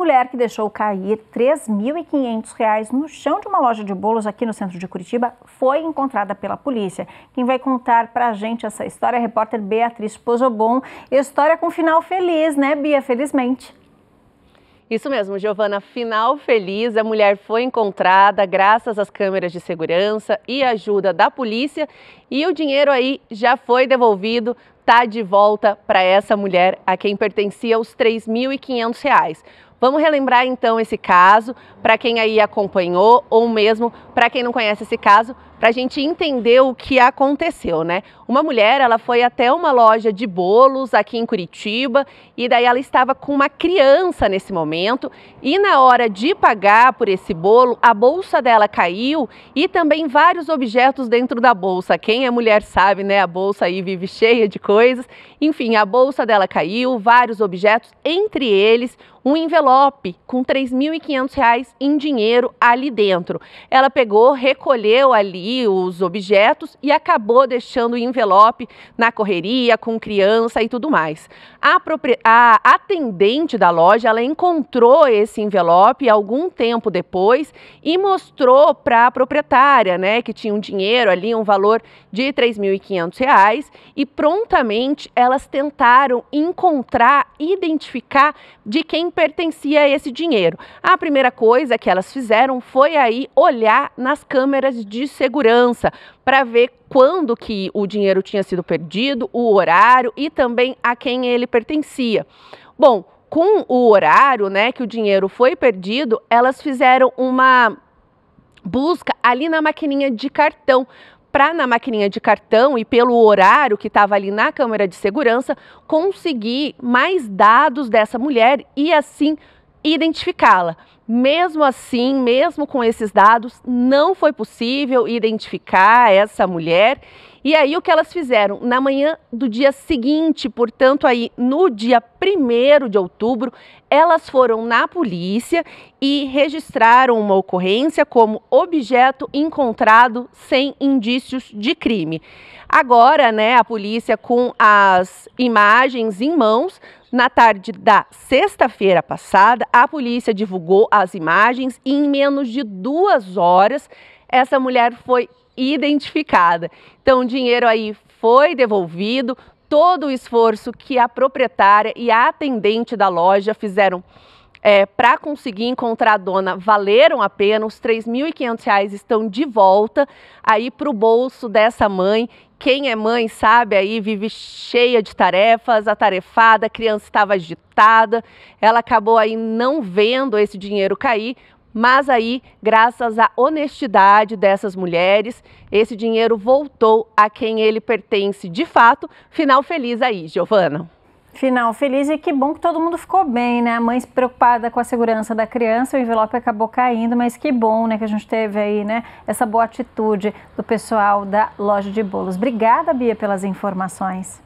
mulher que deixou cair R$ 3.500 no chão de uma loja de bolos aqui no centro de Curitiba foi encontrada pela polícia. Quem vai contar para a gente essa história é a repórter Beatriz Pozobon. História com final feliz, né, Bia? Felizmente. Isso mesmo, Giovana, final feliz. A mulher foi encontrada graças às câmeras de segurança e ajuda da polícia e o dinheiro aí já foi devolvido, tá de volta para essa mulher a quem pertencia os R$ 3.500. Vamos relembrar então esse caso para quem aí acompanhou ou mesmo para quem não conhece esse caso, para a gente entender o que aconteceu, né? Uma mulher, ela foi até uma loja de bolos aqui em Curitiba e daí ela estava com uma criança nesse momento e na hora de pagar por esse bolo, a bolsa dela caiu e também vários objetos dentro da bolsa. Quem é mulher sabe, né? A bolsa aí vive cheia de coisas. Enfim, a bolsa dela caiu, vários objetos, entre eles um envelope envelope com R$ 3.500 em dinheiro ali dentro. Ela pegou, recolheu ali os objetos e acabou deixando o envelope na correria, com criança e tudo mais. A, a atendente da loja, ela encontrou esse envelope algum tempo depois e mostrou para a proprietária, né, que tinha um dinheiro ali, um valor de R$ 3.500 e prontamente elas tentaram encontrar, identificar de quem pertencia merecia esse dinheiro. A primeira coisa que elas fizeram foi aí olhar nas câmeras de segurança para ver quando que o dinheiro tinha sido perdido, o horário e também a quem ele pertencia. Bom, com o horário, né, que o dinheiro foi perdido, elas fizeram uma busca ali na maquininha de cartão para na maquininha de cartão e pelo horário que estava ali na câmera de segurança, conseguir mais dados dessa mulher e assim identificá-la. Mesmo assim, mesmo com esses dados, não foi possível identificar essa mulher e aí o que elas fizeram? Na manhã do dia seguinte, portanto, aí no dia 1 de outubro, elas foram na polícia e registraram uma ocorrência como objeto encontrado sem indícios de crime. Agora, né, a polícia com as imagens em mãos, na tarde da sexta-feira passada, a polícia divulgou as imagens e em menos de duas horas essa mulher foi identificada. Então, o dinheiro aí foi devolvido, todo o esforço que a proprietária e a atendente da loja fizeram é, para conseguir encontrar a dona valeram a pena, os R$ 3.500 estão de volta aí para o bolso dessa mãe. Quem é mãe sabe aí, vive cheia de tarefas, atarefada, a criança estava agitada, ela acabou aí não vendo esse dinheiro cair, mas aí, graças à honestidade dessas mulheres, esse dinheiro voltou a quem ele pertence de fato. Final feliz aí, Giovana. Final feliz e que bom que todo mundo ficou bem, né? A mãe preocupada com a segurança da criança, o envelope acabou caindo, mas que bom, né, que a gente teve aí, né, essa boa atitude do pessoal da loja de bolos. Obrigada, Bia, pelas informações.